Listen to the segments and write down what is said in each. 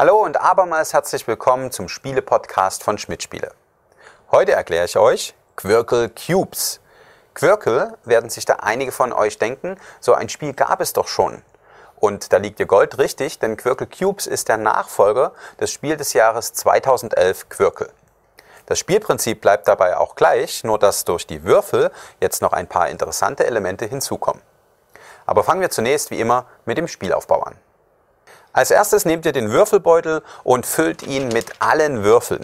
Hallo und abermals herzlich willkommen zum Spiele-Podcast von Schmidt Spiele. Heute erkläre ich euch Quirkel Cubes. Quirkel werden sich da einige von euch denken, so ein Spiel gab es doch schon. Und da liegt ihr Gold richtig, denn Quirkel Cubes ist der Nachfolger des Spiel des Jahres 2011 Quirkel. Das Spielprinzip bleibt dabei auch gleich, nur dass durch die Würfel jetzt noch ein paar interessante Elemente hinzukommen. Aber fangen wir zunächst wie immer mit dem Spielaufbau an. Als erstes nehmt ihr den Würfelbeutel und füllt ihn mit allen Würfeln.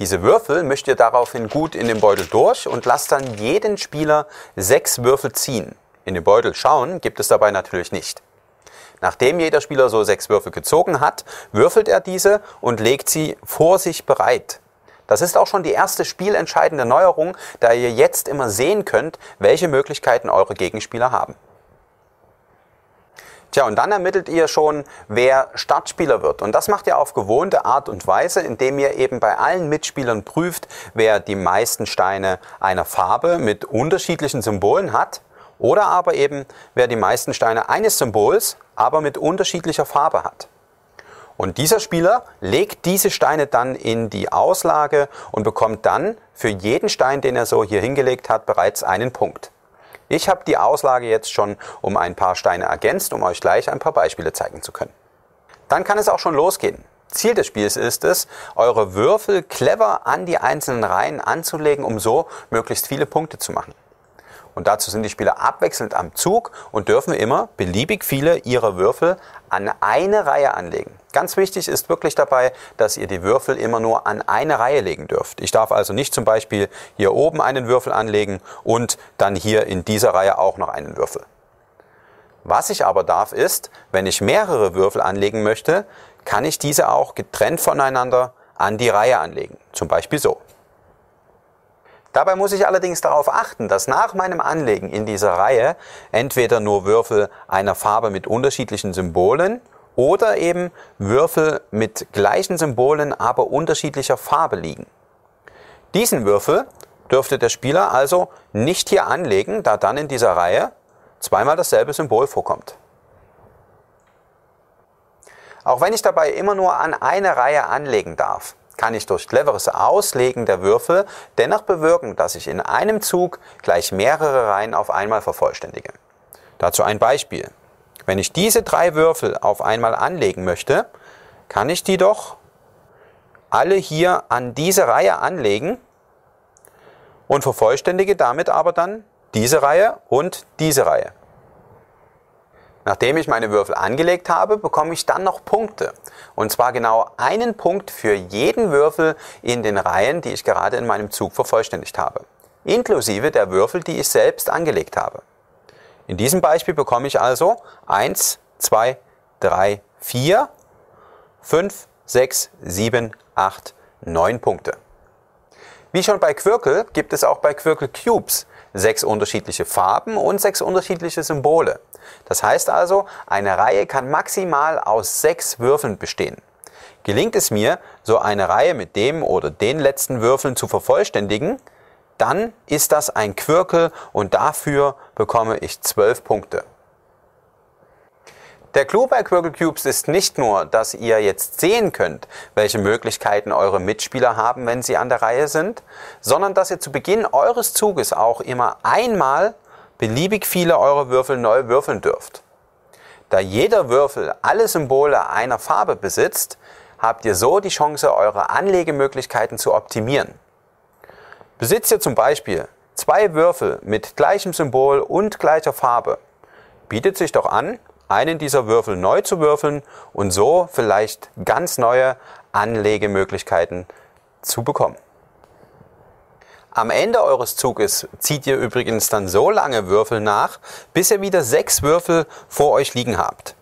Diese Würfel mischt ihr daraufhin gut in den Beutel durch und lasst dann jeden Spieler sechs Würfel ziehen. In den Beutel schauen gibt es dabei natürlich nicht. Nachdem jeder Spieler so sechs Würfel gezogen hat, würfelt er diese und legt sie vor sich bereit. Das ist auch schon die erste spielentscheidende Neuerung, da ihr jetzt immer sehen könnt, welche Möglichkeiten eure Gegenspieler haben. Tja, und dann ermittelt ihr schon, wer Startspieler wird. Und das macht ihr auf gewohnte Art und Weise, indem ihr eben bei allen Mitspielern prüft, wer die meisten Steine einer Farbe mit unterschiedlichen Symbolen hat oder aber eben wer die meisten Steine eines Symbols, aber mit unterschiedlicher Farbe hat. Und dieser Spieler legt diese Steine dann in die Auslage und bekommt dann für jeden Stein, den er so hier hingelegt hat, bereits einen Punkt. Ich habe die Auslage jetzt schon um ein paar Steine ergänzt, um euch gleich ein paar Beispiele zeigen zu können. Dann kann es auch schon losgehen. Ziel des Spiels ist es, eure Würfel clever an die einzelnen Reihen anzulegen, um so möglichst viele Punkte zu machen. Und dazu sind die Spieler abwechselnd am Zug und dürfen immer beliebig viele ihrer Würfel an eine Reihe anlegen. Ganz wichtig ist wirklich dabei, dass ihr die Würfel immer nur an eine Reihe legen dürft. Ich darf also nicht zum Beispiel hier oben einen Würfel anlegen und dann hier in dieser Reihe auch noch einen Würfel. Was ich aber darf ist, wenn ich mehrere Würfel anlegen möchte, kann ich diese auch getrennt voneinander an die Reihe anlegen. Zum Beispiel so. Dabei muss ich allerdings darauf achten, dass nach meinem Anlegen in dieser Reihe entweder nur Würfel einer Farbe mit unterschiedlichen Symbolen oder eben Würfel mit gleichen Symbolen, aber unterschiedlicher Farbe liegen. Diesen Würfel dürfte der Spieler also nicht hier anlegen, da dann in dieser Reihe zweimal dasselbe Symbol vorkommt. Auch wenn ich dabei immer nur an eine Reihe anlegen darf, kann ich durch cleveres Auslegen der Würfel dennoch bewirken, dass ich in einem Zug gleich mehrere Reihen auf einmal vervollständige. Dazu ein Beispiel. Wenn ich diese drei Würfel auf einmal anlegen möchte, kann ich die doch alle hier an diese Reihe anlegen und vervollständige damit aber dann diese Reihe und diese Reihe. Nachdem ich meine Würfel angelegt habe, bekomme ich dann noch Punkte. Und zwar genau einen Punkt für jeden Würfel in den Reihen, die ich gerade in meinem Zug vervollständigt habe. Inklusive der Würfel, die ich selbst angelegt habe. In diesem Beispiel bekomme ich also 1, 2, 3, 4, 5, 6, 7, 8, 9 Punkte. Wie schon bei Quirkel gibt es auch bei Quirkel Cubes sechs unterschiedliche Farben und sechs unterschiedliche Symbole. Das heißt also, eine Reihe kann maximal aus sechs Würfeln bestehen. Gelingt es mir, so eine Reihe mit dem oder den letzten Würfeln zu vervollständigen, dann ist das ein Quirkel und dafür bekomme ich zwölf Punkte. Der Clou bei Quirkle Cubes ist nicht nur, dass ihr jetzt sehen könnt, welche Möglichkeiten eure Mitspieler haben, wenn sie an der Reihe sind, sondern dass ihr zu Beginn eures Zuges auch immer einmal beliebig viele eure Würfel neu würfeln dürft. Da jeder Würfel alle Symbole einer Farbe besitzt, habt ihr so die Chance, eure Anlegemöglichkeiten zu optimieren. Besitzt ihr zum Beispiel zwei Würfel mit gleichem Symbol und gleicher Farbe, bietet sich doch an, einen dieser Würfel neu zu würfeln und so vielleicht ganz neue Anlegemöglichkeiten zu bekommen. Am Ende eures Zuges zieht ihr übrigens dann so lange Würfel nach, bis ihr wieder sechs Würfel vor euch liegen habt.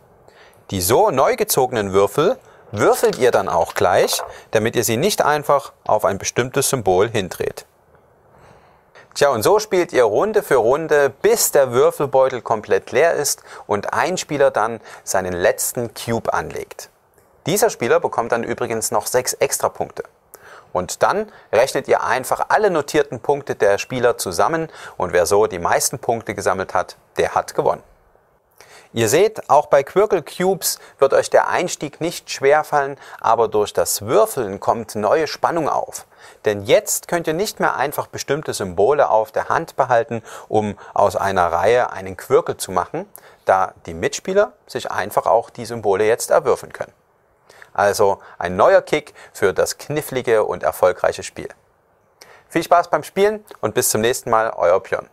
Die so neu gezogenen Würfel würfelt ihr dann auch gleich, damit ihr sie nicht einfach auf ein bestimmtes Symbol hindreht. Tja, und so spielt ihr Runde für Runde, bis der Würfelbeutel komplett leer ist und ein Spieler dann seinen letzten Cube anlegt. Dieser Spieler bekommt dann übrigens noch sechs extra Punkte. Und dann rechnet ihr einfach alle notierten Punkte der Spieler zusammen und wer so die meisten Punkte gesammelt hat, der hat gewonnen. Ihr seht, auch bei Quirkle Cubes wird euch der Einstieg nicht schwerfallen, aber durch das Würfeln kommt neue Spannung auf. Denn jetzt könnt ihr nicht mehr einfach bestimmte Symbole auf der Hand behalten, um aus einer Reihe einen Quirkel zu machen, da die Mitspieler sich einfach auch die Symbole jetzt erwürfeln können. Also ein neuer Kick für das knifflige und erfolgreiche Spiel. Viel Spaß beim Spielen und bis zum nächsten Mal, euer Björn.